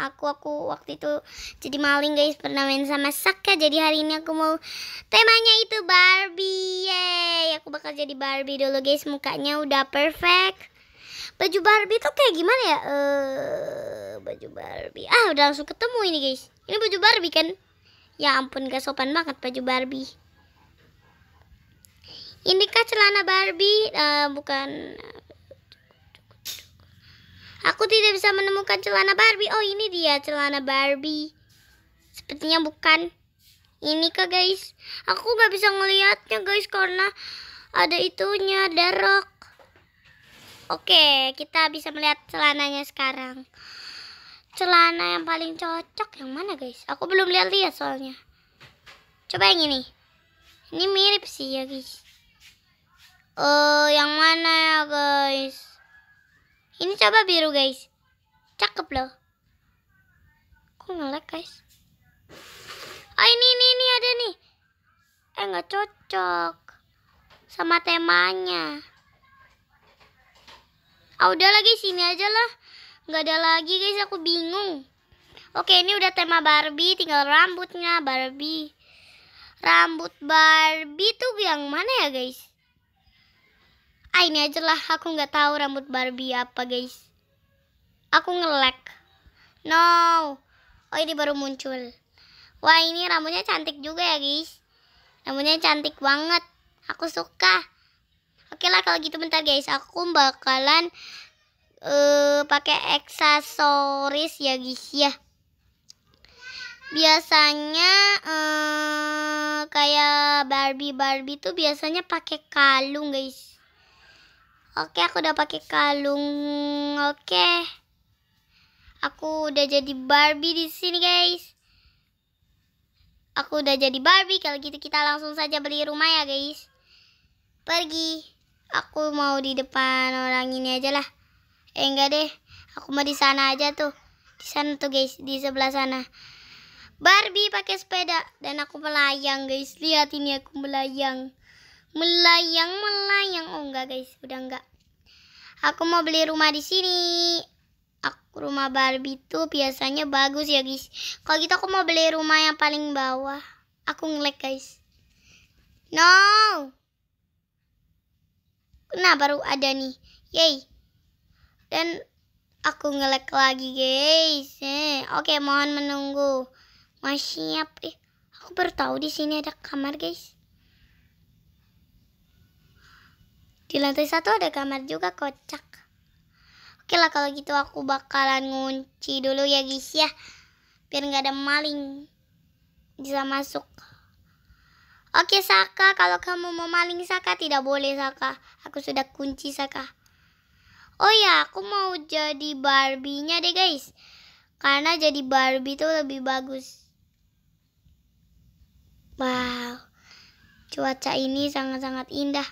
aku aku waktu itu jadi maling guys pernah main sama Saka jadi hari ini aku mau temanya itu Barbie yeay aku bakal jadi Barbie dulu guys mukanya udah perfect baju Barbie tuh kayak gimana ya uh, baju Barbie ah udah langsung ketemu ini guys ini baju Barbie kan ya ampun gak sopan banget baju Barbie ini kah celana Barbie uh, bukan Aku tidak bisa menemukan celana Barbie. Oh, ini dia celana Barbie. Sepertinya bukan. Ini kah, guys? Aku nggak bisa ngelihatnya, guys, karena ada itunya, ada rok. Oke, kita bisa melihat celananya sekarang. Celana yang paling cocok yang mana, guys? Aku belum lihat-lihat soalnya. Coba yang ini. Ini mirip sih ya, guys. Eh, uh, yang mana ya, guys? Ini coba biru guys. Cakep loh. Kok ngelag guys? Oh ini ini ini ada nih. Eh nggak cocok sama temanya. Ah udah lagi sini aja lah. Nggak ada lagi guys aku bingung. Oke ini udah tema Barbie tinggal rambutnya Barbie. Rambut Barbie tuh yang mana ya guys? ah ini aja lah aku nggak tahu rambut Barbie apa guys aku ngelek no oh ini baru muncul wah ini rambutnya cantik juga ya guys rambutnya cantik banget aku suka oke lah kalau gitu bentar guys aku bakalan uh, pakai aksesoris ya guys ya biasanya uh, kayak Barbie Barbie tuh biasanya pakai kalung guys Oke, aku udah pakai kalung. Oke. Aku udah jadi Barbie di sini, guys. Aku udah jadi Barbie. Kalau gitu kita langsung saja beli rumah ya, guys. Pergi. Aku mau di depan orang ini aja lah. Eh, enggak deh. Aku mau di sana aja tuh. Di sana tuh, guys, di sebelah sana. Barbie pakai sepeda dan aku melayang, guys. Lihat ini aku melayang melayang melayang oh enggak guys udah enggak aku mau beli rumah di sini aku rumah Barbie tuh biasanya bagus ya guys kalau gitu aku mau beli rumah yang paling bawah aku ngelek guys no nah baru ada nih yay dan aku ngelek lagi guys eh, oke mohon menunggu masih siap eh aku baru tahu di sini ada kamar guys Di lantai satu ada kamar juga kocak. Oke lah kalau gitu aku bakalan ngunci dulu ya guys ya. Biar nggak ada maling bisa masuk. Oke Saka, kalau kamu mau maling Saka tidak boleh Saka. Aku sudah kunci Saka. Oh ya, aku mau jadi Barbie-nya deh guys. Karena jadi Barbie tuh lebih bagus. Wow, cuaca ini sangat-sangat indah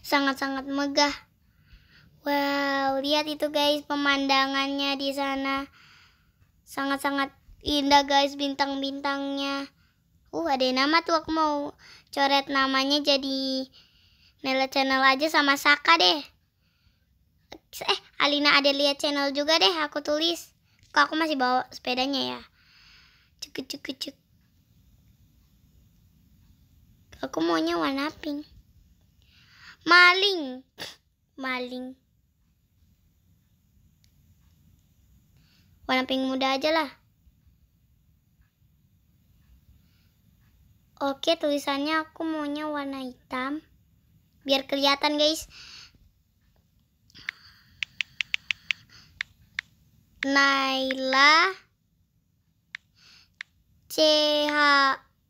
sangat-sangat megah. Wow, lihat itu guys pemandangannya di sana. Sangat-sangat indah guys bintang-bintangnya. Uh, ada yang nama tuh aku mau coret namanya jadi Nela channel aja sama Saka deh. Eh, Alina ada lihat channel juga deh aku tulis. Kok aku masih bawa sepedanya ya? Cuk cuk cuk. Aku maunya warna pink maling maling warna pink muda aja lah oke tulisannya aku maunya warna hitam biar kelihatan guys Naila C H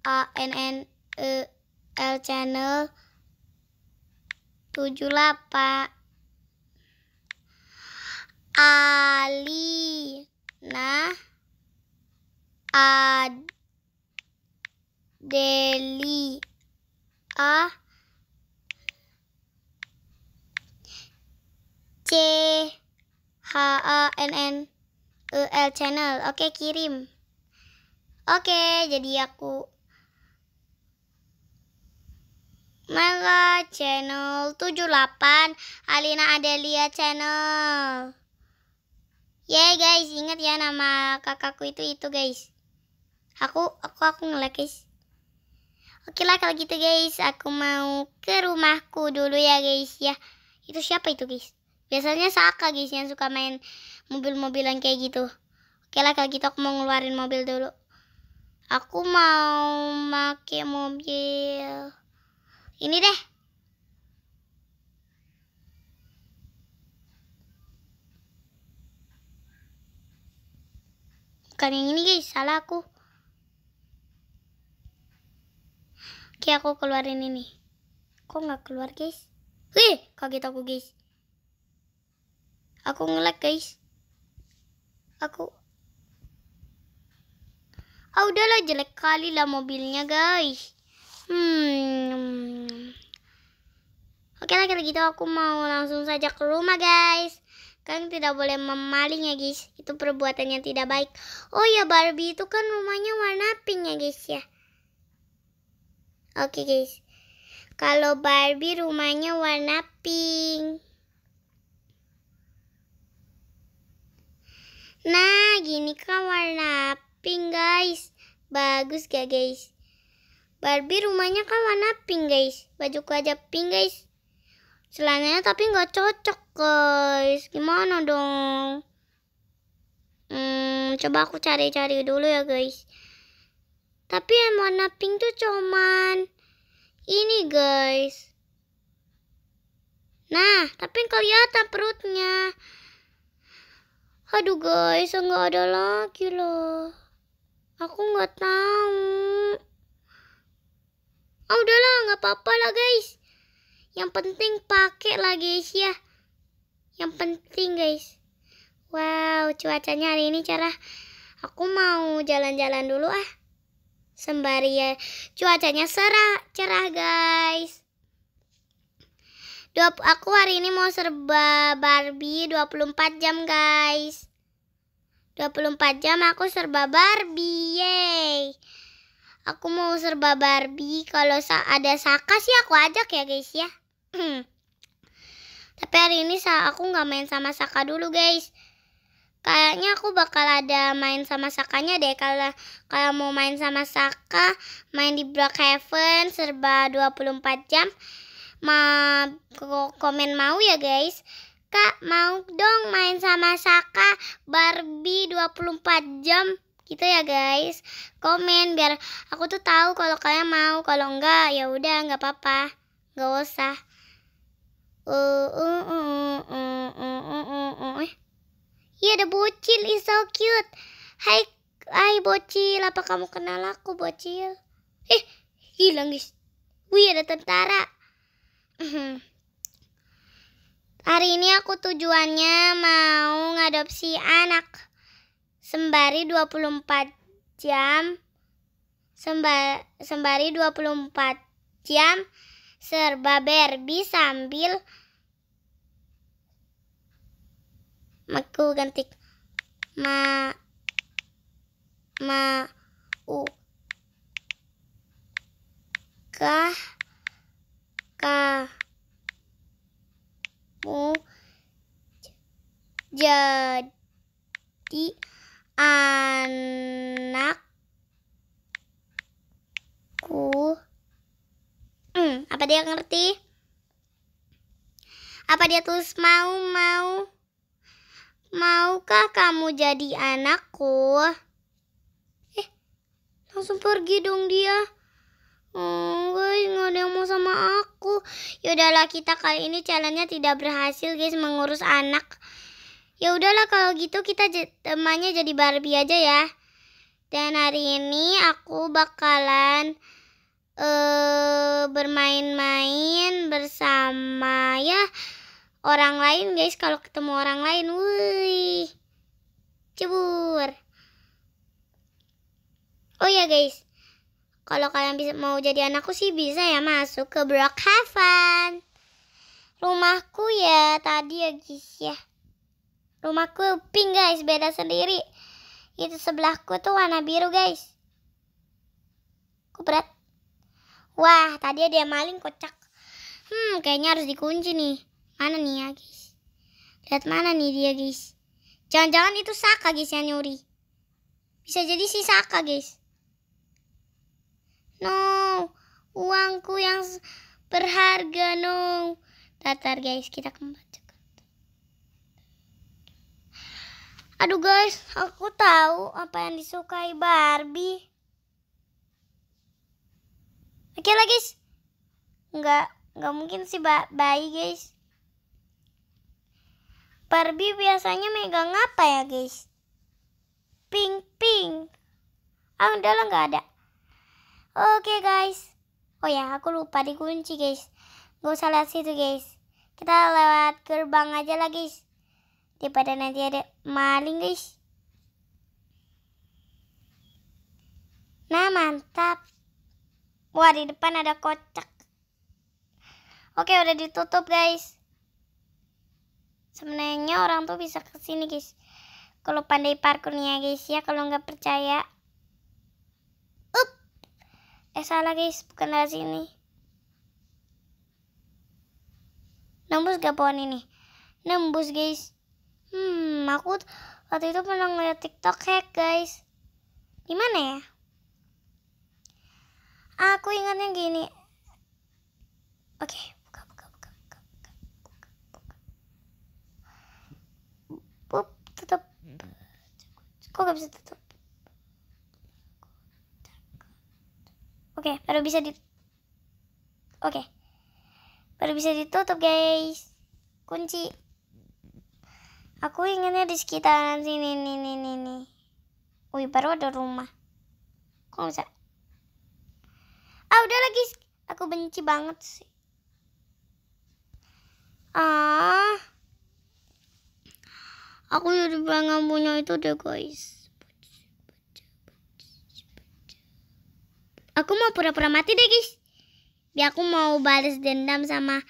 A N N E L channel tujuh lapa ali nah ad deli a c h a n n e l channel oke kirim oke jadi aku Mangga Channel 78 Alina Adelia Channel. Yeay guys, ingat ya nama kakakku itu itu guys. Aku aku aku ngelag guys. Oke lah kalau gitu guys, aku mau ke rumahku dulu ya guys ya. Itu siapa itu guys? Biasanya Saka guys yang suka main mobil-mobilan kayak gitu. Oke lah kalau gitu aku mau ngeluarin mobil dulu. Aku mau pakai mobil. Ini deh. Bukan yang ini guys, salah aku. Oke, aku keluarin ini. Kok nggak keluar guys? Wih, kaget aku guys. Aku ngelag guys. Aku Ah udahlah jelek kali lah mobilnya guys. Hmm. Oke lah kalau gitu aku mau langsung saja ke rumah guys. Kan tidak boleh memaling ya guys. Itu perbuatan yang tidak baik. Oh ya Barbie itu kan rumahnya warna pink ya guys ya. Oke guys. Kalau Barbie rumahnya warna pink. Nah gini kan warna pink guys. Bagus gak guys? Barbie rumahnya kan warna pink guys baju aja pink guys celananya tapi nggak cocok guys gimana dong hmm, coba aku cari-cari dulu ya guys tapi yang warna pink tuh cuman ini guys nah tapi kelihatan perutnya aduh guys nggak ada lagi loh aku nggak tahu Oh udahlah nggak apa-apa lah guys. Yang penting pakai lah guys ya. Yang penting guys. Wow cuacanya hari ini cerah. Aku mau jalan-jalan dulu ah. Sembari ya cuacanya cerah, cerah guys. Dua aku hari ini mau serba Barbie 24 jam guys. 24 jam aku serba Barbie, yeay. Aku mau serba Barbie. Kalau ada Saka sih aku ajak ya guys ya. Tapi hari ini aku nggak main sama Saka dulu guys. Kayaknya aku bakal ada main sama Sakanya deh. Kalau kalau mau main sama Saka, main di Heaven serba 24 jam. Ma komen mau ya guys. Kak mau dong main sama Saka Barbie 24 jam gitu ya guys komen biar aku tuh tahu kalau kalian mau kalau enggak ya udah nggak apa-apa nggak usah uh, uh, uh, uh, uh, uh, uh, uh. Iya ada bocil is so cute hai hai bocil apa kamu kenal aku bocil eh hilang guys wih ada tentara mhm. hari ini aku tujuannya mau ngadopsi anak sembari 24 jam sembari, sembari 24 jam serba berbi sambil Maku ganti ma ma u kah kamu jadi anakku hmm, apa dia ngerti apa dia terus mau mau maukah kamu jadi anakku eh langsung pergi dong dia oh guys nggak ada yang mau sama aku yaudahlah kita kali ini challenge-nya tidak berhasil guys mengurus anak Ya udahlah kalau gitu kita temannya jadi Barbie aja ya. Dan hari ini aku bakalan uh, bermain-main bersama ya orang lain guys kalau ketemu orang lain. Wih. Cebur. Oh ya guys. Kalau kalian bisa mau jadi anakku sih bisa ya masuk ke Brockhaven. Rumahku ya tadi ya guys ya rumahku pink guys beda sendiri itu sebelahku tuh warna biru guys kubret wah tadi ada yang maling kocak hmm kayaknya harus dikunci nih mana nih ya guys lihat mana nih dia guys jangan-jangan itu Saka guys yang nyuri bisa jadi si Saka guys no uangku yang berharga no datar guys kita kembali Aduh guys, aku tahu apa yang disukai Barbie. Oke lah guys. Nggak, nggak mungkin sih ba bayi guys. Barbie biasanya megang apa ya guys? Pink pink. Ah udah lah nggak ada. Oke guys. Oh ya, aku lupa dikunci guys. Gak usah lihat situ guys. Kita lewat gerbang aja lah guys daripada nanti ada maling guys nah mantap wah di depan ada kocak oke udah ditutup guys sebenarnya orang tuh bisa kesini guys kalau pandai parkurnya guys ya kalau nggak percaya up eh salah guys bukan dari sini nembus gak pohon ini nembus guys Hmm, aku waktu itu pernah ngeliat TikTok hack, guys. Gimana ya? Aku ingatnya gini. Oke, buka, buka, buka, buka, buka, buka, buka. Bup, tutup. Kok gak bisa tutup? Oke, baru bisa di Oke. Baru bisa ditutup, guys. Kunci. Aku inginnya di sekitaran sini nih nih nih nih. Wih baru ada rumah. Kok bisa? Ah udah lagi. Aku benci banget sih. Ah. Aku jadi pengen punya itu deh guys. Aku mau pura-pura mati deh guys. Biar aku mau balas dendam sama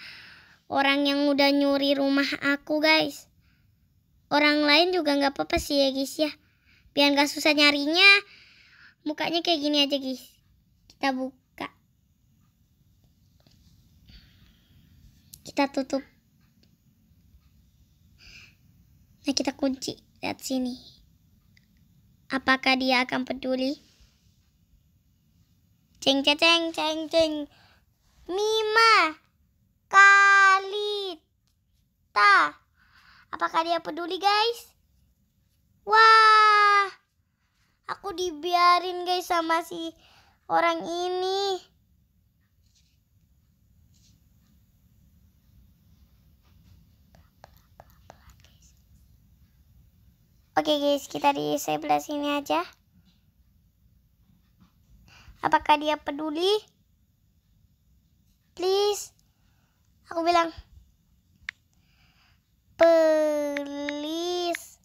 orang yang udah nyuri rumah aku guys orang lain juga nggak apa-apa sih ya guys ya biar nggak susah nyarinya mukanya kayak gini aja guys kita buka kita tutup nah kita kunci lihat sini apakah dia akan peduli ceng ceng ceng ceng ceng Mima Kalita Apakah dia peduli guys? Wah, aku dibiarin guys sama si orang ini. Oke guys, kita di sebelah sini aja. Apakah dia peduli? Please. Aku bilang, police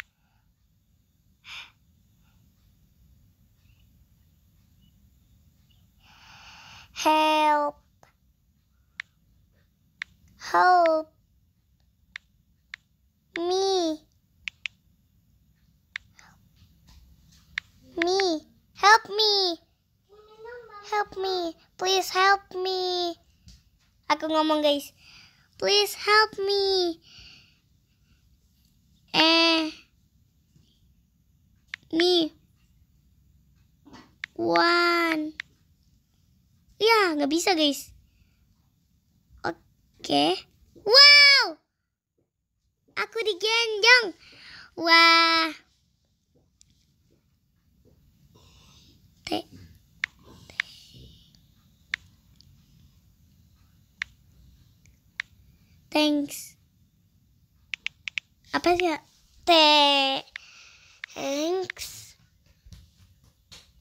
help help me me help me help me please help me aku ngomong guys please help me eh ni one ya nggak bisa guys oke wow aku digendong wah thanks apa sih Thanks.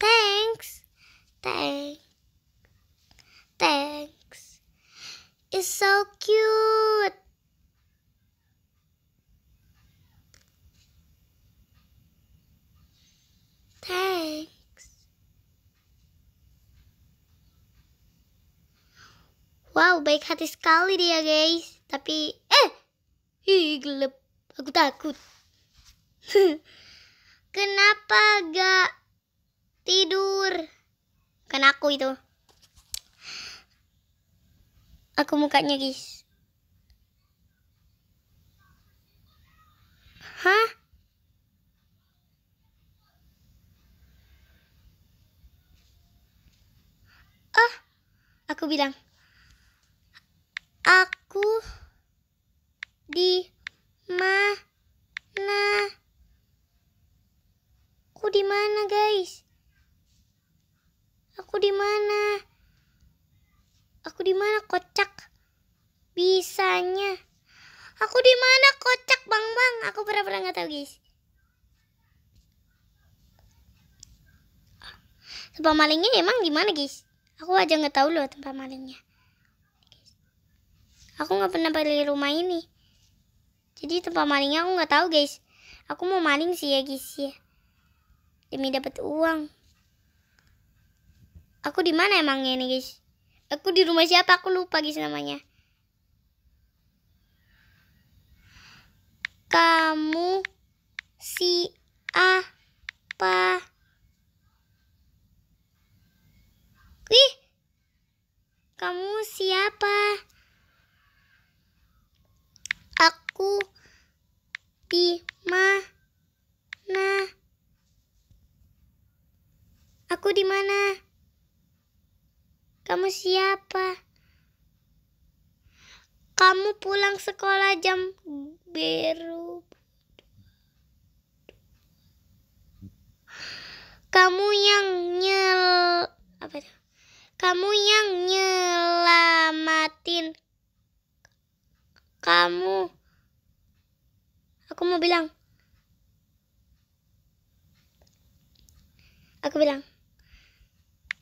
Thanks. Thanks. Thanks. It's so cute. Thanks. Wow, baik hati sekali dia, guys. Tapi, eh, ih gelap. Aku takut. Kenapa gak tidur? Kan aku itu. Aku mukanya, guys. Hah? Ah, aku bilang. Aku di mana? Aku di mana, guys? Aku di mana? Aku di mana kocak? Bisanya. Aku di mana kocak, Bang Bang? Aku pernah-pernah nggak tahu, guys. Tempat malingnya emang di mana, guys? Aku aja nggak tahu loh tempat malingnya. Aku nggak pernah beli rumah ini. Jadi tempat malingnya aku nggak tahu, guys. Aku mau maling sih ya, guys ya demi dapat uang. Aku di mana emangnya ini, guys? Aku di rumah siapa? Aku lupa guys namanya. Kamu si apa? Ih, kamu siapa? Aku di mana? Aku di mana? Kamu siapa? Kamu pulang sekolah jam biru. Kamu yang nyel apa itu? Kamu yang nyelamatin. Kamu Aku mau bilang. Aku bilang.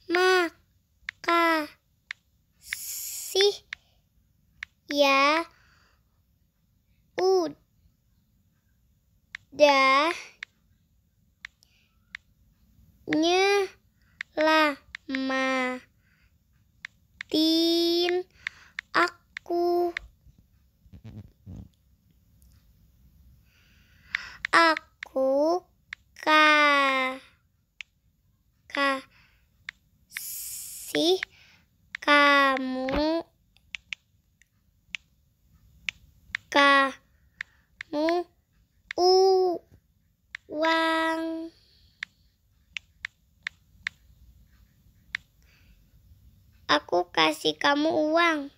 Makasih ya udah nyelamatin aku aku kakak kasih kamu kamu uang aku kasih kamu uang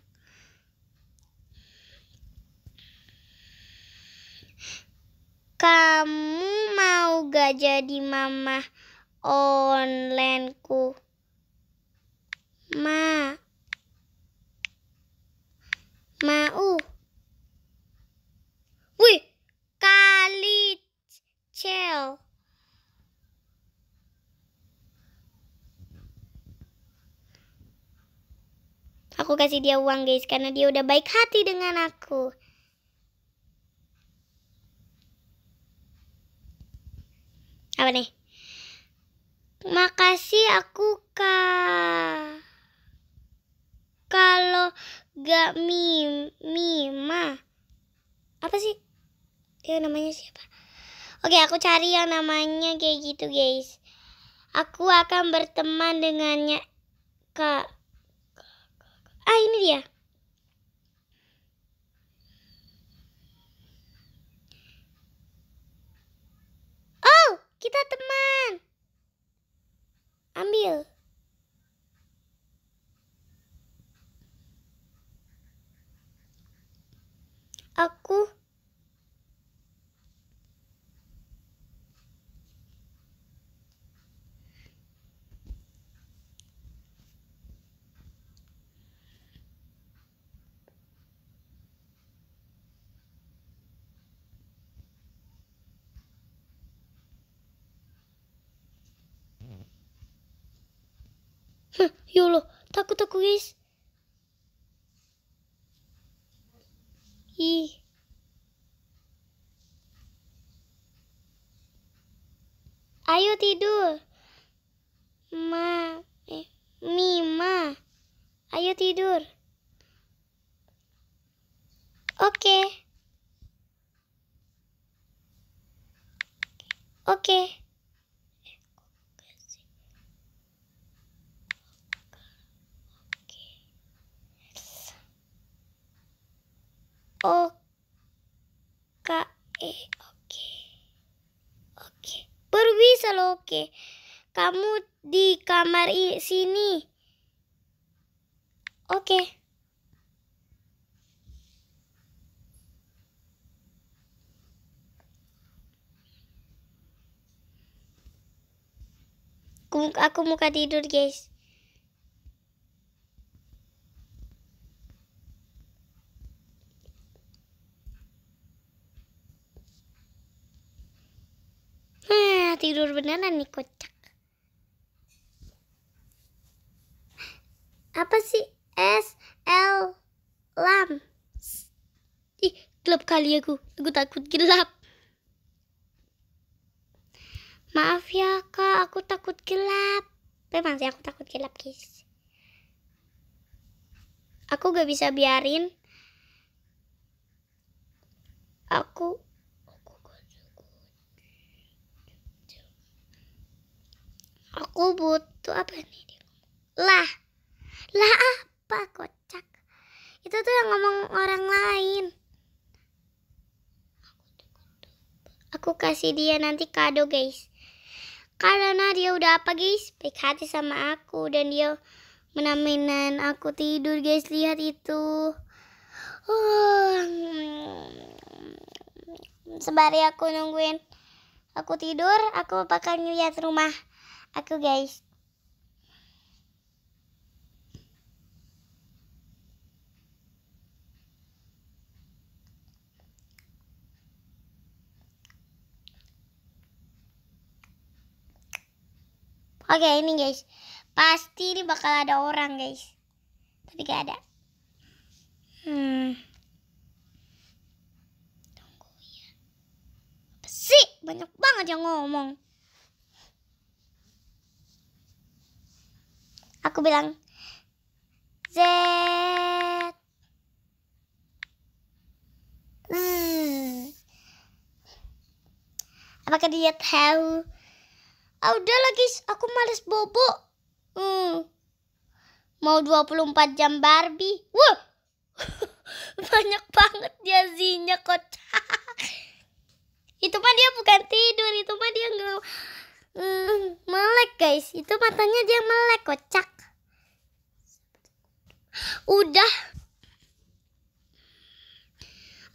kamu mau gak jadi mama online ku ma mau wih kali cel aku kasih dia uang guys karena dia udah baik hati dengan aku apa nih makasih aku kak kalau gak mim mima apa sih ya namanya siapa oke aku cari yang namanya kayak gitu guys aku akan berteman dengannya kak ah ini dia oh kita teman ambil aku Hm, YOLO, ya takut aku guys. Ih. Ayo tidur. Ma, eh, Mima. Ayo tidur. Oke. Okay. Oke. Okay. O oh, K E eh, oke oke perwisa selo oke kamu di kamar i sini oke aku, aku mau tidur guys Nah, tidur beneran nih kocak. Apa sih S L Lam? Ih, gelap kali aku. Aku takut gelap. Maaf ya, Kak, aku takut gelap. Memang sih aku takut gelap, guys. Aku gak bisa biarin aku Aku butuh apa nih? Lah. Lah apa kocak? Itu tuh yang ngomong orang lain. Aku kasih dia nanti kado, guys. Karena dia udah apa, guys? Baik hati sama aku dan dia menaminan aku tidur, guys. Lihat itu. Uh, sembari aku nungguin aku tidur, aku bakal lihat rumah aku guys Oke okay, ini guys Pasti ini bakal ada orang guys Tapi gak ada Hmm Tunggu ya sih? Banyak banget yang ngomong aku bilang Z z Apakah dia tahu? Oh, ah, lagi guys, aku males bobo. Hmm. Mau 24 jam Barbie. Wah. Banyak banget dia zinya kocak. itu mah dia bukan tidur, itu mah dia nggak hmm, melek guys. Itu matanya dia melek kocak. Udah.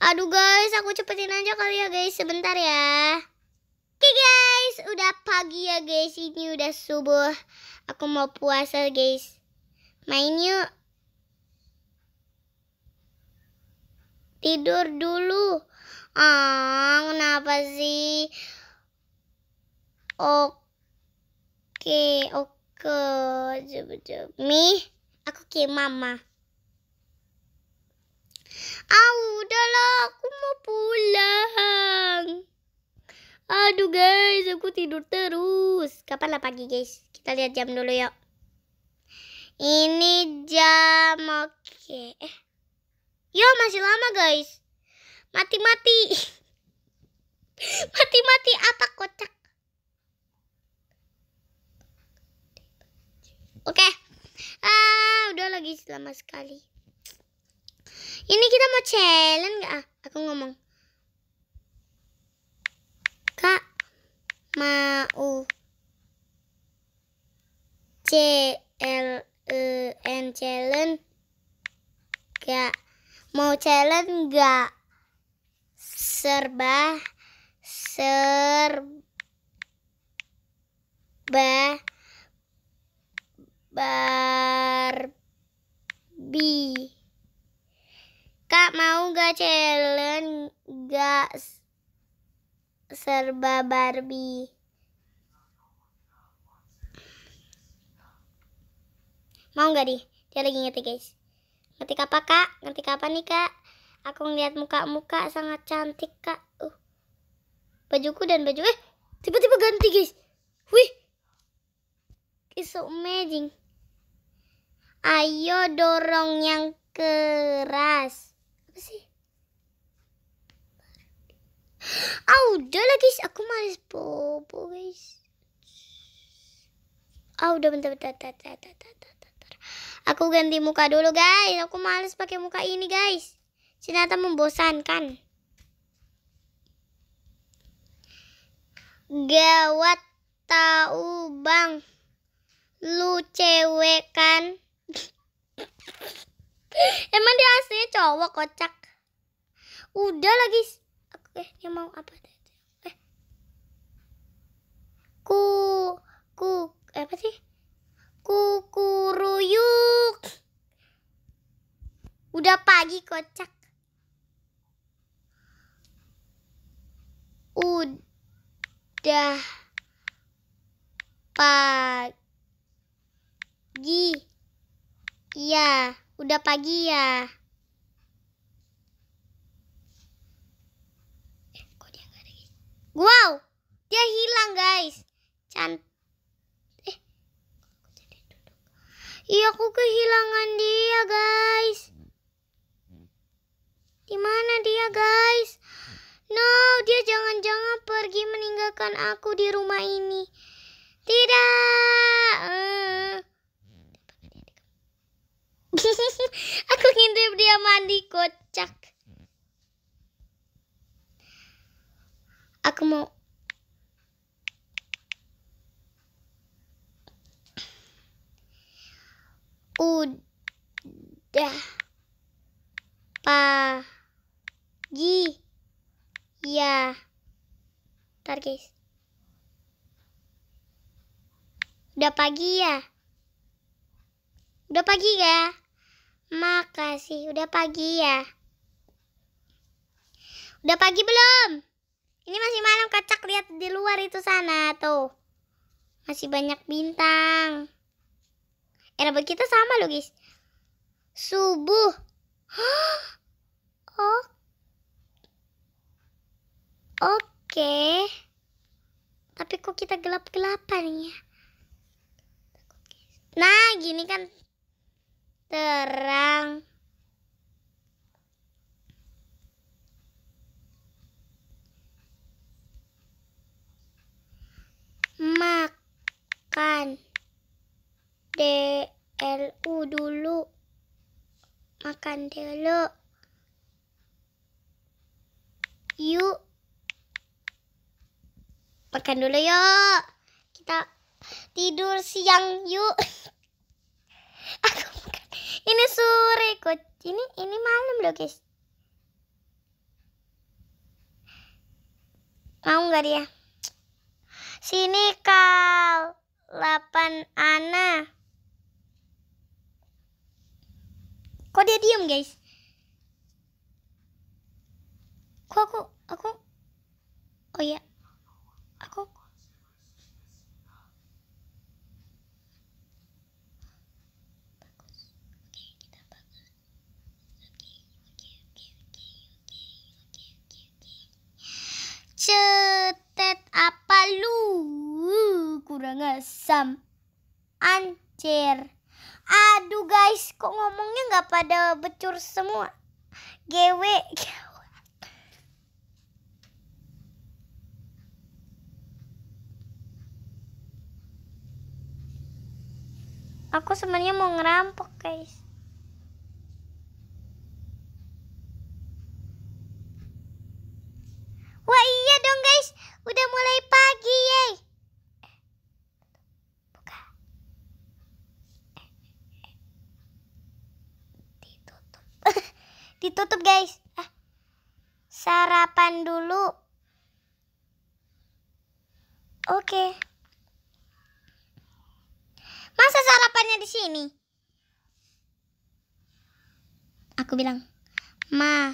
Aduh guys, aku cepetin aja kali ya guys, sebentar ya. Oke guys, udah pagi ya guys, ini udah subuh. Aku mau puasa guys. Main yuk. Tidur dulu. Ah, kenapa sih? Oke, oke. Coba-coba. Mie aku ke mama ah udahlah aku mau pulang aduh guys aku tidur terus kapan lah pagi guys kita lihat jam dulu yuk ini jam oke Okay. Ya, yo masih lama guys mati-mati mati-mati apa kocak oke okay. Ah, udah lagi lama sekali. Ini kita mau challenge gak Ah, aku ngomong. Kak mau C L E N challenge gak Mau challenge gak Serba serba Barbie. Kak mau gak challenge gak serba Barbie? Mau gak di? Dia lagi ngetik guys. Ngetik apa kak? Ngetik apa nih kak? Aku ngeliat muka-muka sangat cantik kak. Uh. Bajuku dan baju eh tiba-tiba ganti guys. Wih. It's so amazing. Ayo dorong yang keras. Apa sih? Ah, oh, udah lah guys, aku malas bobo guys. Ah, oh, udah bentar bentar, bentar, bentar, bentar, bentar. Aku ganti muka dulu guys. Aku malas pakai muka ini guys. Ternyata membosankan. Gawat tahu bang. Lu cewek kan? Emang dia aslinya cowok kocak. Udah lagi. Aku, eh dia mau apa tadi? Eh. Ku ku eh, apa sih? Kukuruyuk. Udah pagi kocak. Udah pagi. Iya, udah pagi ya. Eh, kok dia gak ada Wow, dia hilang guys. Cantik. eh, Iya, aku kehilangan dia guys. Di mana dia guys? No, dia jangan-jangan pergi meninggalkan aku di rumah ini. Tidak. Uh aku ngintip dia mandi kocak aku mau udah pagi ya ntar guys udah pagi ya udah pagi ya Makasih. Udah pagi ya? Udah pagi belum? Ini masih malam kacak lihat di luar itu sana tuh. Masih banyak bintang. Era eh, kita sama loh guys. Subuh. oh. Oke. Okay. Tapi kok kita gelap-gelapan ya? Nah, gini kan terang. Makan DLU dulu. Makan dulu. Yuk. Makan dulu yuk. Kita tidur siang yuk. Aku ini sore kok ini ini malam loh guys mau nggak dia sini kal delapan ana kok dia diem guys kok aku aku oh ya aku cetet apa lu kurang asam ancer aduh guys kok ngomongnya nggak pada becur semua gewe aku sebenarnya mau ngerampok guys Wah iya dong guys, udah mulai pagi ya. Buka. Ditutup. Ditutup guys. Ah. Sarapan dulu. Oke. Masa sarapannya di sini? Aku bilang, "Ma,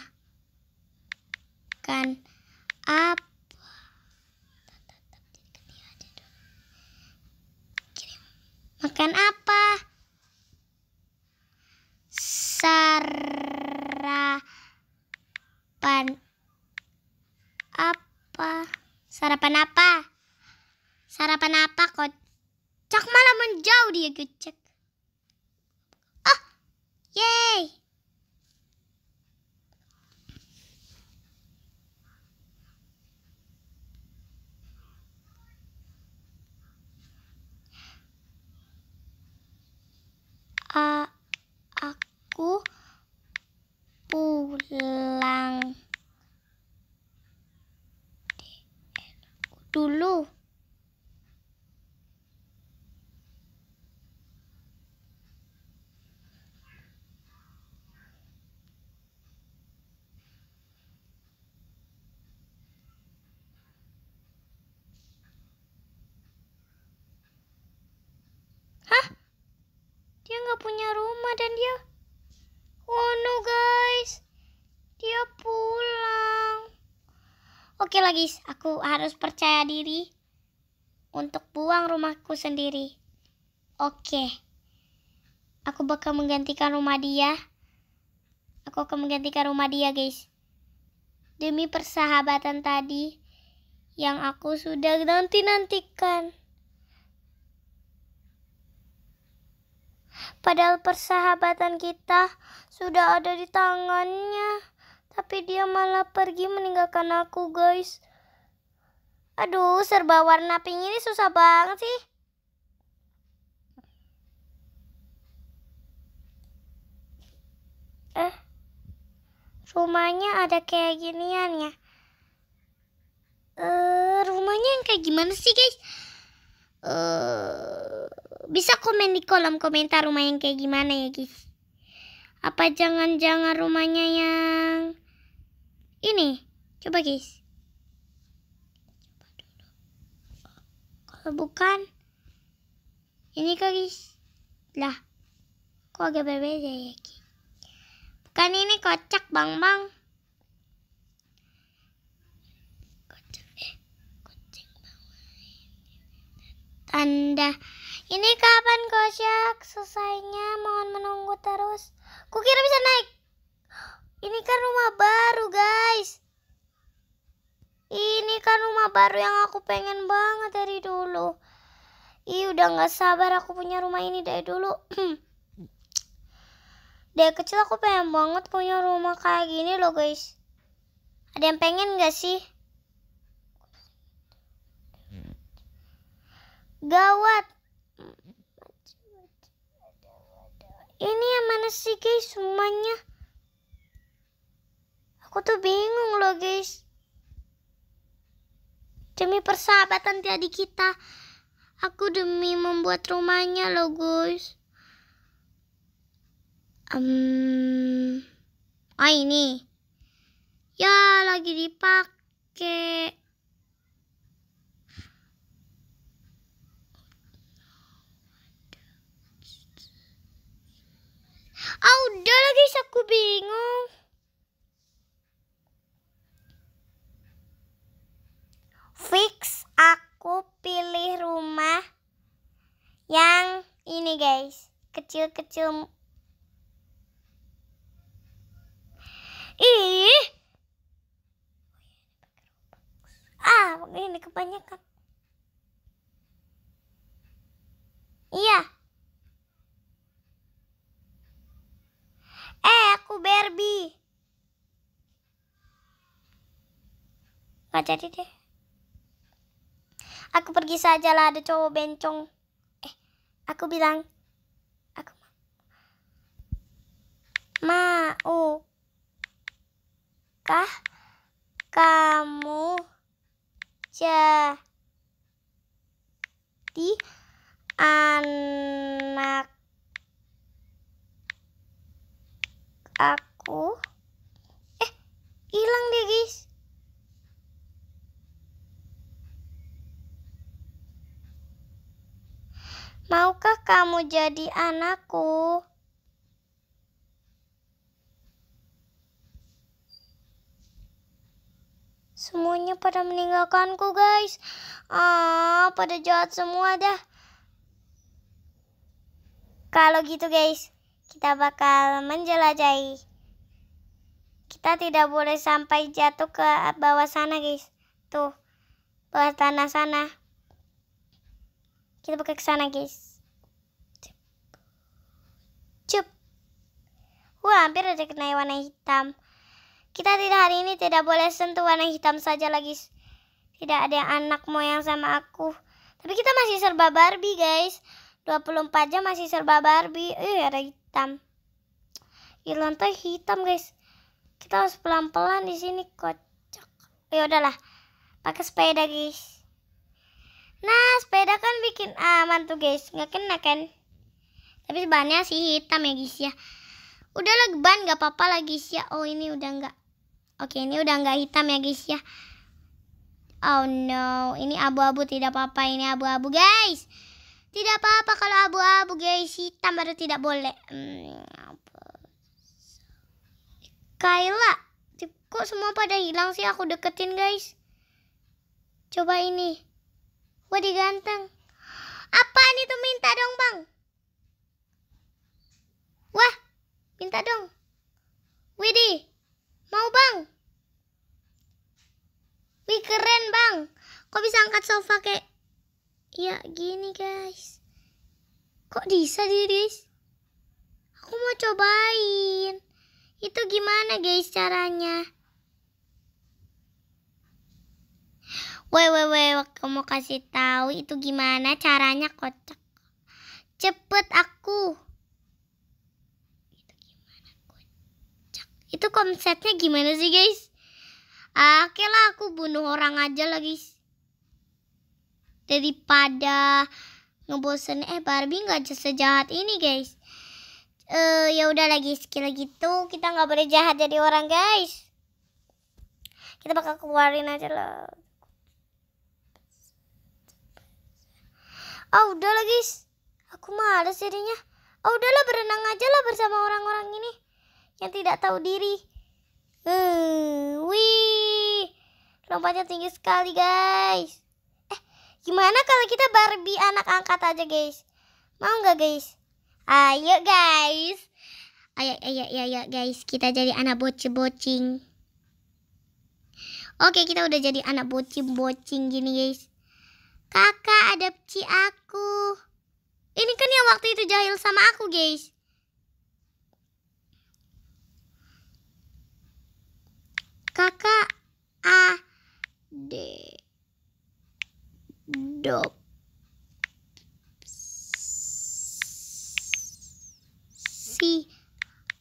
kan apa makan apa sarapan apa sarapan apa sarapan apa kok cak malah menjauh dia gecek oh yay aku pulang dulu. punya rumah dan dia oh no guys dia pulang oke okay lah guys aku harus percaya diri untuk buang rumahku sendiri oke okay. aku bakal menggantikan rumah dia aku akan menggantikan rumah dia guys demi persahabatan tadi yang aku sudah nanti-nantikan Padahal persahabatan kita sudah ada di tangannya. Tapi dia malah pergi meninggalkan aku, guys. Aduh, serba warna pink ini susah banget sih. Eh, rumahnya ada kayak ginian ya. Eh, rumahnya yang kayak gimana sih, guys? Eh bisa komen di kolom komentar rumah yang kayak gimana ya guys apa jangan-jangan rumahnya yang ini coba guys kalau bukan ini kok guys lah kok agak berbeda ya guys bukan ini kocak bang bang kocak eh kocak bang tanda ini kapan Gojek selesainya? Mohon menunggu terus. Kukira bisa naik. Ini kan rumah baru, guys. Ini kan rumah baru yang aku pengen banget dari dulu. Ih, udah gak sabar aku punya rumah ini dari dulu. dari kecil aku pengen banget punya rumah kayak gini loh, guys. Ada yang pengen gak sih? Hmm. Gawat, ini yang mana sih guys semuanya aku tuh bingung loh guys demi persahabatan tadi kita aku demi membuat rumahnya loh guys um, ah ini ya lagi dipakai Ah oh, udah lagi aku bingung. Fix aku pilih rumah yang ini guys kecil-kecil. Ih. Ah ini kebanyakan. Iya. Gak jadi deh aku pergi saja lah ada cowok bencong eh aku bilang aku mau kah kamu jadi anak aku eh hilang deh guys Maukah kamu jadi anakku? Semuanya pada meninggalkanku, guys. Ah, pada jahat semua dah. Kalau gitu, guys, kita bakal menjelajahi. Kita tidak boleh sampai jatuh ke bawah sana, guys. Tuh, bawah tanah sana. Kita pakai ke sana, guys. Cup. Wah, hampir ada kena warna hitam. Kita tidak hari ini tidak boleh sentuh warna hitam saja lagi. Tidak ada anak moyang sama aku. Tapi kita masih serba Barbie, guys. 24 jam masih serba Barbie. Eh, ada hitam. Di lantai hitam, guys. Kita harus pelan-pelan di sini kocok. Ya udahlah. Pakai sepeda, guys aman tuh guys nggak kena kan tapi bannya sih hitam ya guys ya udah lah ban nggak apa-apa lah guys ya oh ini udah nggak oke ini udah nggak hitam ya guys ya oh no ini abu-abu tidak apa-apa ini abu-abu guys tidak apa-apa kalau abu-abu guys hitam baru tidak boleh hmm, Kayla kok semua pada hilang sih aku deketin guys coba ini wah diganteng Apaan itu minta dong bang? Wah, minta dong. Widi mau bang? Wih keren bang. Kok bisa angkat sofa kayak... Ya gini guys. Kok bisa diris? Aku mau cobain. Itu gimana guys caranya? Weh, weh, weh, mau kasih tahu itu gimana caranya kocak. Cepet aku. Itu gimana kocak. Itu konsepnya gimana sih, guys? Oke lah, aku bunuh orang aja lah, guys. Daripada ngebosen eh Barbie nggak sejahat ini, guys. Eh ya udah lagi sekali gitu kita nggak boleh jahat jadi orang guys kita bakal keluarin aja lah Ah oh, udahlah guys, aku males jadinya. Ah oh, udahlah berenang aja lah bersama orang-orang ini yang tidak tahu diri. Eh, wih, lompatnya tinggi sekali guys. Eh, gimana kalau kita Barbie anak angkat aja guys? Mau nggak guys? Ayo guys, ayo ayo ayo guys, kita jadi anak bocil-bocing. Oke, kita udah jadi anak bocil-bocing gini guys. Kakak ada adopsi aku. Ini kan yang waktu itu jahil sama aku, guys. Kakak A D dop si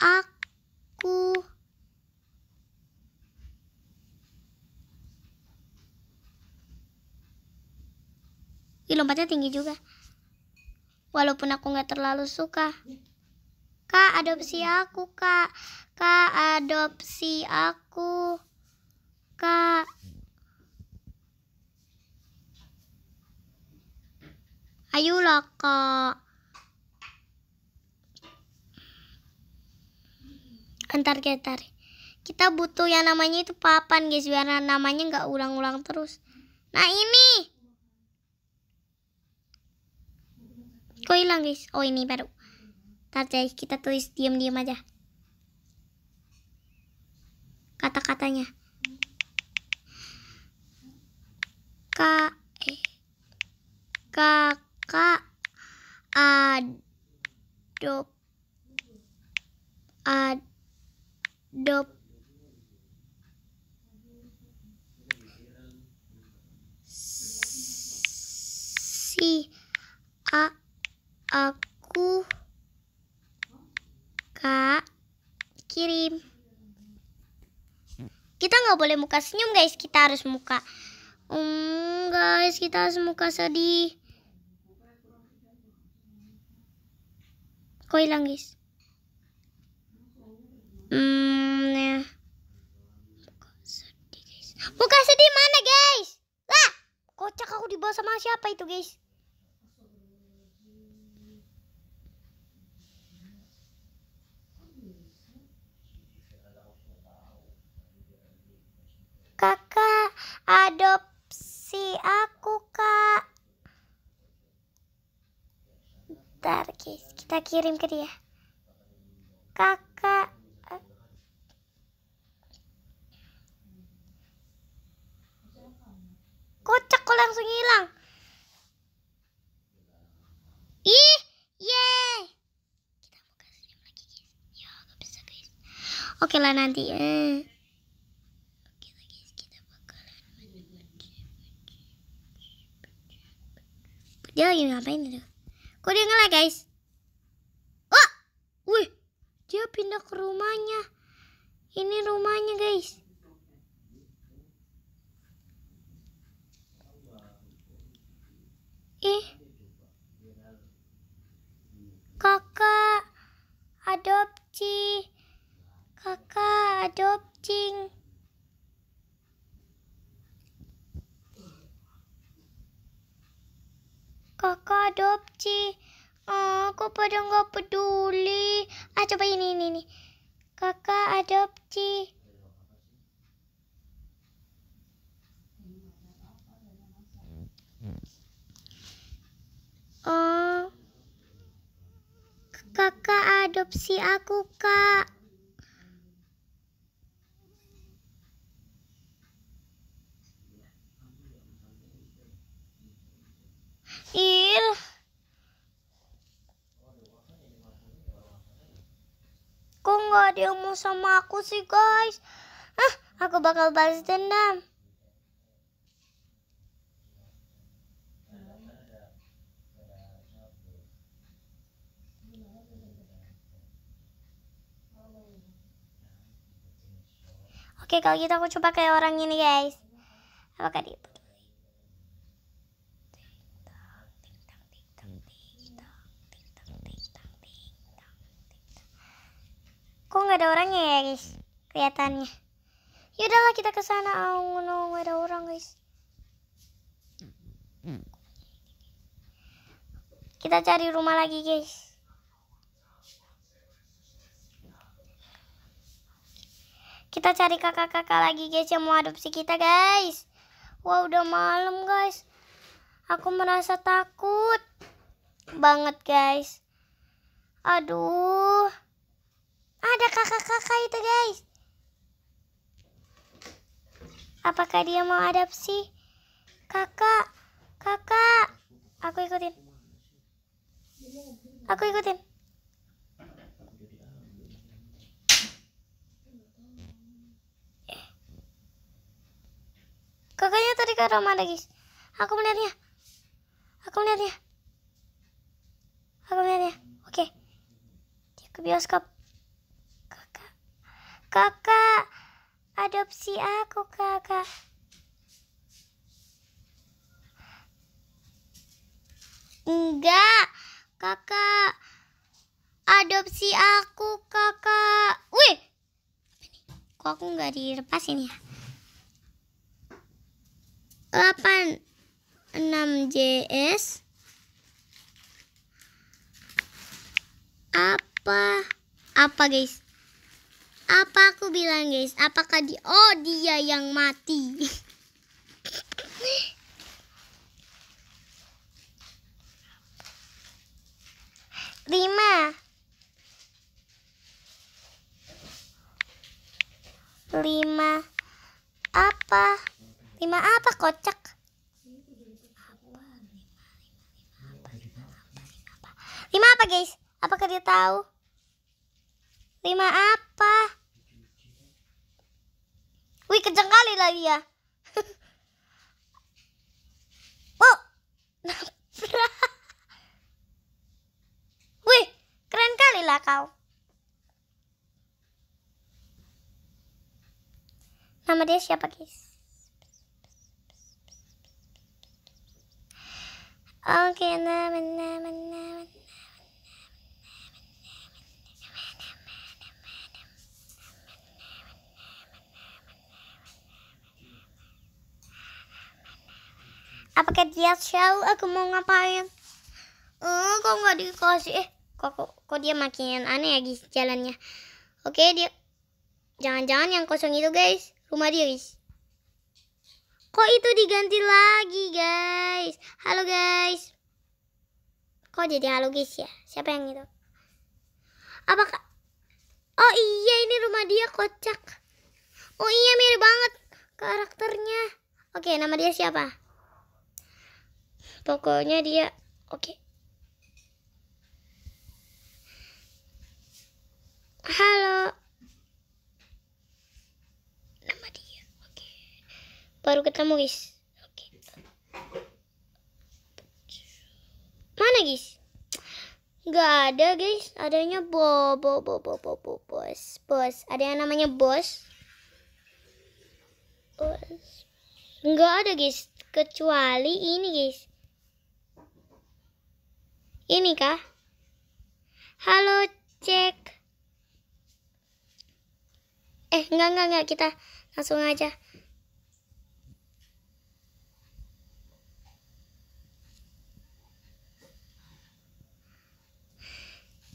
aku Ih, lompatnya tinggi juga. Walaupun aku nggak terlalu suka. Kak, adopsi aku, Kak. Kak, adopsi aku. Kak. Ayolah, Kak. Entar, kita Kita butuh yang namanya itu papan, guys, biar namanya nggak ulang-ulang terus. Nah, ini. Kok hilang guys? Oh ini baru. Ntar guys kita tulis diam-diam aja. Kata-katanya. K. Ka eh. Kakak adop adop si a aku kak kirim kita nggak boleh muka senyum guys kita harus muka um, guys kita harus muka sedih kau hilang guys hmm ya. muka sedih guys muka sedih mana guys lah kocak aku dibawa sama siapa itu guys Kakak, adopsi aku, Kak. ntar guys. Kita kirim ke dia. Kakak. Kocak kok langsung hilang. Ih, ye, Kita mau kasih lagi, guys. Ya, nggak bisa, guys. Oke lah nanti. Eh. Dia lagi ngapain itu? Kok dia ngelag guys? Wah, oh! wih, dia pindah ke rumahnya. Ini rumahnya guys. Eh? adopsi oh kok pada nggak peduli ah coba ini ini nih kakak adopsi oh kakak adopsi aku kak kok ada yang mau sama aku sih guys? Ah, aku bakal balas dendam. Oke, kalau gitu aku coba kayak orang ini guys. Apakah dia Kok nggak ada orangnya ya guys? Kelihatannya. Yaudahlah kita ke sana. Oh no, nggak ada orang guys. Kita cari rumah lagi guys. Kita cari kakak-kakak lagi guys yang mau adopsi kita guys. Wah wow, udah malam guys. Aku merasa takut banget guys. Aduh. Ada kakak-kakak itu guys. Apakah dia mau adopsi? Kakak, kakak. Aku ikutin. Aku ikutin. Kakaknya tadi ke rumah ada guys. Aku melihatnya. Aku melihatnya. Aku melihatnya. Oke. Dia ke bioskop. Kakak, adopsi aku kakak. Enggak, kakak. Adopsi aku kakak. Wih, kok aku nggak dilepasin ya? 8 6 JS apa apa guys apa aku bilang guys? Apakah di Oh dia yang mati. Lima. Lima apa? Lima apa kocak? Lima apa guys? Apakah dia tahu? Lima apa? Wih, kenceng kali lagi ya. oh, Wih, keren kali lah kau. Nama dia siapa, guys? Oke, okay, nama, nama, nama. apakah dia tahu aku mau ngapain eh kok nggak dikasih eh kok, kok kok dia makin aneh ya guys jalannya oke dia jangan-jangan yang kosong itu guys rumah dia guys kok itu diganti lagi guys halo guys kok jadi halo guys ya siapa yang itu apakah oh iya ini rumah dia kocak oh iya mirip banget karakternya oke nama dia siapa pokoknya dia oke okay. halo nama dia oke okay. baru ketemu guys oke mana guys nggak ada guys adanya bobo bobo bobo bos bos ada yang namanya bos bos nggak ada guys kecuali ini guys ini kah? Halo, cek. Eh, enggak, enggak, enggak. Kita langsung aja.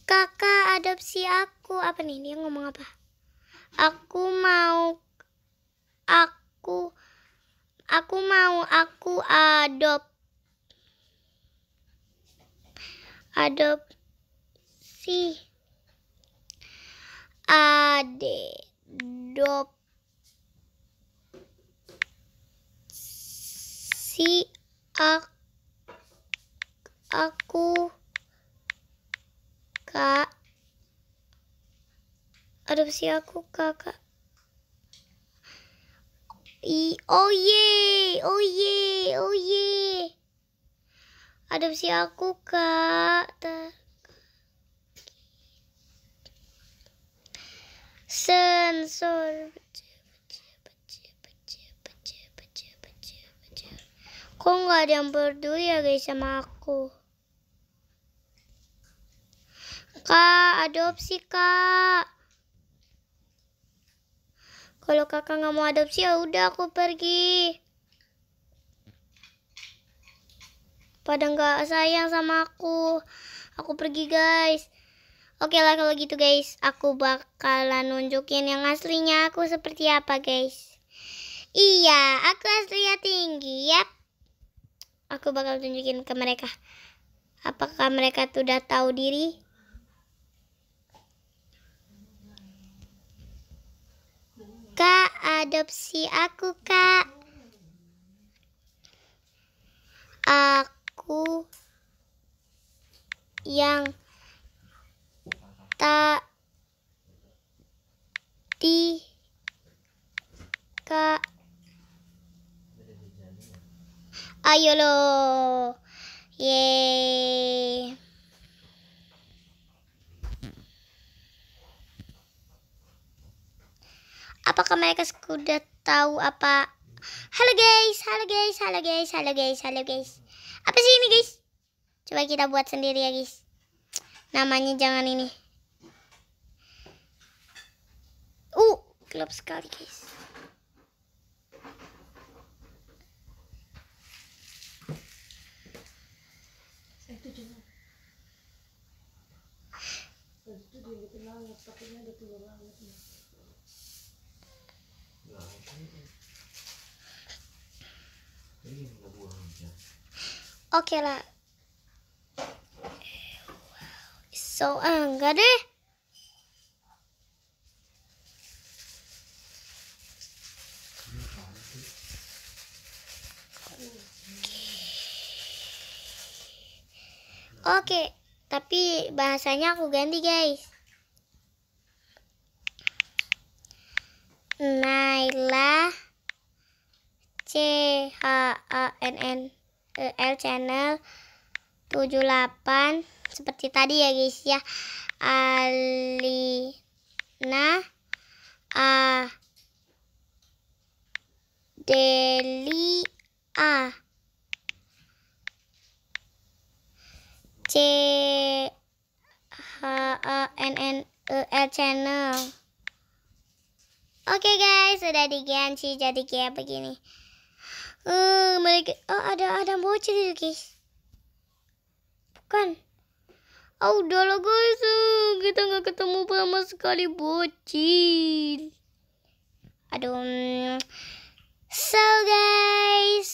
Kakak adopsi aku. Apa nih? Dia ngomong apa? Aku mau... Aku... Aku mau aku adop adopsi adopsi aku kak adopsi aku kakak I, oh ye, oh ye, oh ye adopsi aku kak sensor kok nggak ada yang peduli ya guys sama aku kak adopsi kak kalau kakak nggak mau adopsi ya udah aku pergi pada nggak sayang sama aku aku pergi guys oke lah kalau gitu guys aku bakalan nunjukin yang aslinya aku seperti apa guys iya aku aslinya tinggi yap aku bakal tunjukin ke mereka apakah mereka tuh udah tahu diri Kak, adopsi aku, Kak. Aku tempatku yang tak di kak ayo lo ye apakah mereka sudah tahu apa halo guys halo guys halo guys halo guys halo guys apa sih ini guys? Coba kita buat sendiri ya guys. Namanya jangan ini. Uh, gelap sekali guys. Oke okay lah. So, uh, enggak deh. Oke, okay, tapi bahasanya aku ganti, guys. Naila C H A N N L channel 78 seperti tadi ya guys ya Alina A Delia C H A N N E L channel Oke okay guys, sudah diganti jadi kayak begini. Uh, mereka oh ada ada bocil itu guys. Bukan. Oh udah lah guys, eh, kita nggak ketemu sama sekali bocil. Aduh. Mm. So guys,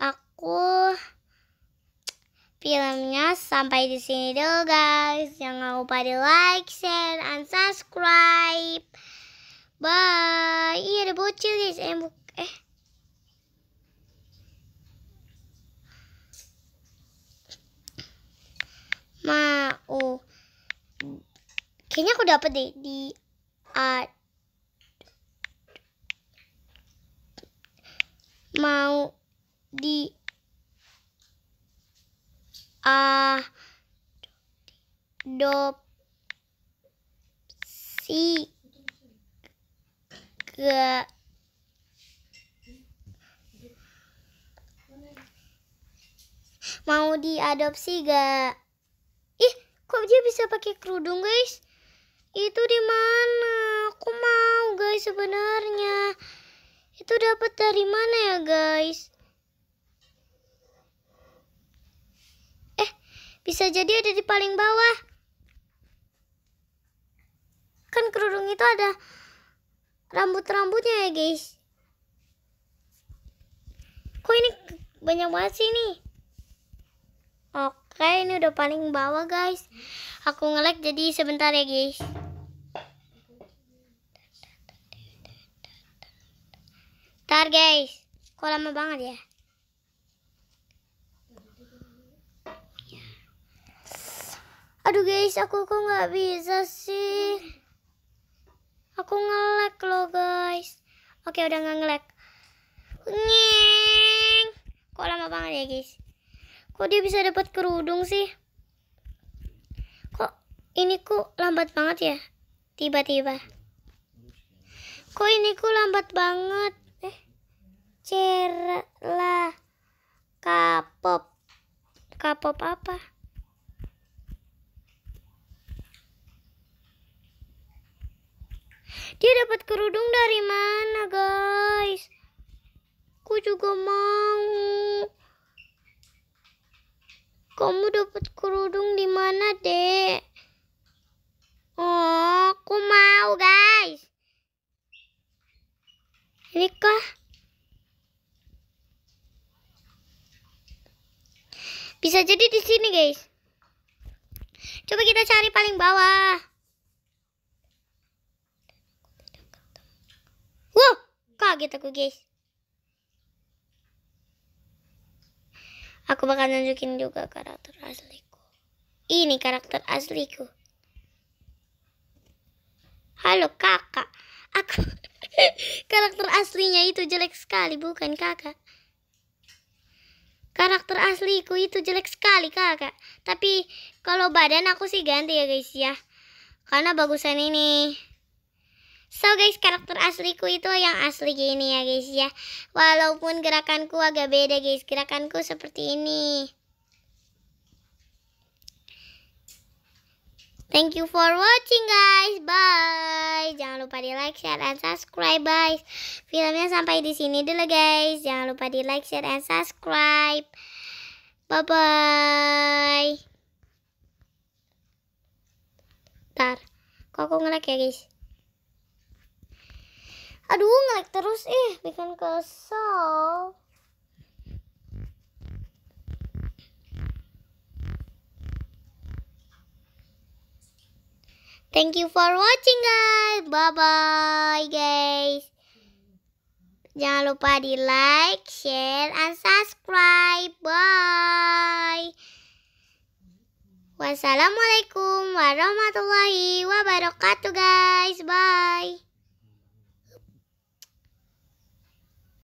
aku filmnya sampai di sini dulu guys. Jangan lupa di like, share, and subscribe. Bye. Iya ada bocil guys. Eh, eh mau kayaknya aku dapat deh di a mau di a ah, do adopsi ke mau diadopsi gak Kok dia bisa pakai kerudung, guys? Itu di mana? Aku mau, guys, sebenarnya. Itu dapat dari mana ya, guys? Eh, bisa jadi ada di paling bawah. Kan kerudung itu ada rambut-rambutnya ya, guys. Kok ini banyak banget sih nih? Oke. Kayak ini udah paling bawah guys. Aku ngelek jadi sebentar ya guys. Ntar guys. Kok lama banget ya? Aduh guys, aku kok nggak bisa sih. Aku ngelek loh guys. Oke udah nggak ngelag. Nyeng. Kok lama banget ya guys? kok dia bisa dapat kerudung sih kok ini ku lambat banget ya tiba-tiba kok ini ku lambat banget eh lah kapop kapop apa Dia dapat kerudung dari mana, guys? Ku juga mau. Kamu dapat kerudung di mana, Dek? Oh, aku mau, guys. Ini kah? Bisa jadi di sini, guys. Coba kita cari paling bawah. Wow, kaget aku, guys. Aku bakal nunjukin juga karakter asliku. Ini karakter asliku. Halo kakak. Aku karakter aslinya itu jelek sekali bukan kakak. Karakter asliku itu jelek sekali kakak. Tapi kalau badan aku sih ganti ya guys ya. Karena bagusan ini. So guys karakter asliku itu yang asli gini ya guys ya Walaupun gerakanku agak beda guys Gerakanku seperti ini Thank you for watching guys. Bye. Jangan lupa di like, share, and subscribe guys. Filmnya sampai di sini dulu guys. Jangan lupa di like, share, and subscribe. Bye bye. tar Kok aku ngelag ya guys? Aduh, ngelag terus ih, bikin kesel. Thank you for watching guys. Bye bye guys. Jangan lupa di like, share, and subscribe. Bye. Wassalamualaikum warahmatullahi wabarakatuh guys. Bye.